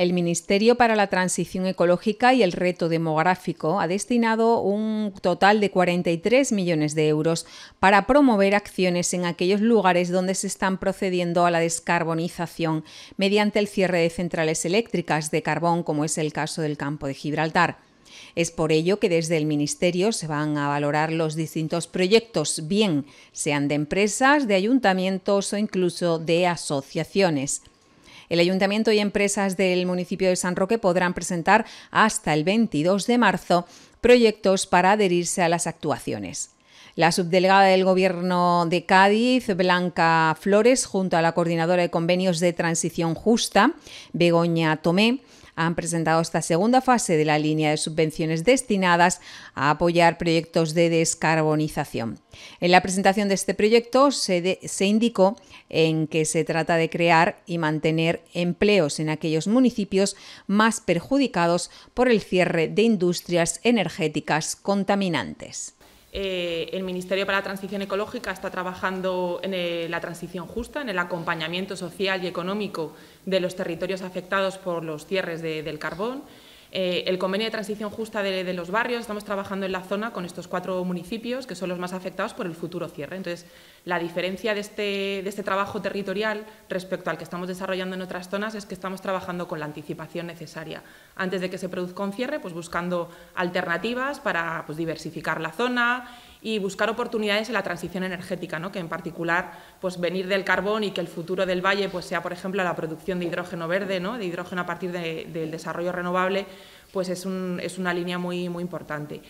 El Ministerio para la Transición Ecológica y el Reto Demográfico ha destinado un total de 43 millones de euros para promover acciones en aquellos lugares donde se están procediendo a la descarbonización mediante el cierre de centrales eléctricas de carbón, como es el caso del campo de Gibraltar. Es por ello que desde el Ministerio se van a valorar los distintos proyectos, bien sean de empresas, de ayuntamientos o incluso de asociaciones. El ayuntamiento y empresas del municipio de San Roque podrán presentar hasta el 22 de marzo proyectos para adherirse a las actuaciones. La subdelegada del Gobierno de Cádiz, Blanca Flores, junto a la coordinadora de convenios de transición justa, Begoña Tomé, han presentado esta segunda fase de la línea de subvenciones destinadas a apoyar proyectos de descarbonización. En la presentación de este proyecto se, se indicó en que se trata de crear y mantener empleos en aquellos municipios más perjudicados por el cierre de industrias energéticas contaminantes. Eh, el Ministerio para la Transición Ecológica está trabajando en la transición justa, en el acompañamiento social y económico de los territorios afectados por los cierres del carbón. Eh, el convenio de transición justa de, los barrios, estamos trabajando en la zona con estos cuatro municipios que son los más afectados por el futuro cierre. Entonces, la diferencia este, de este, trabajo territorial respecto al que estamos desarrollando en otras zonas es que estamos trabajando con la anticipación necesaria. Antes de que se produzca un cierre, pues buscando alternativas para pues, diversificar la zona, y buscar oportunidades en la transición energética, que en particular pues, venir del carbón y que el futuro del valle pues, sea, por ejemplo, la producción de hidrógeno verde, ¿no? de hidrógeno a partir del desarrollo renovable, pues es, un, es una línea muy, muy importante.